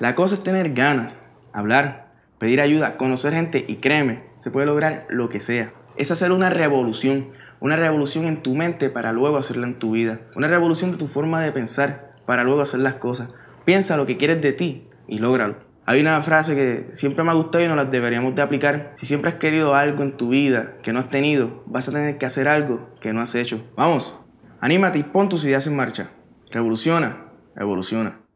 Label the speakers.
Speaker 1: La cosa es tener ganas, hablar, pedir ayuda, conocer gente y créeme, se puede lograr lo que sea. Es hacer una revolución, una revolución en tu mente para luego hacerla en tu vida, una revolución de tu forma de pensar para luego hacer las cosas. Piensa lo que quieres de ti y lógralo. Hay una frase que siempre me ha gustado y nos la deberíamos de aplicar. Si siempre has querido algo en tu vida que no has tenido, vas a tener que hacer algo que no has hecho. Vamos, anímate y pon tus ideas en marcha. Revoluciona, evoluciona.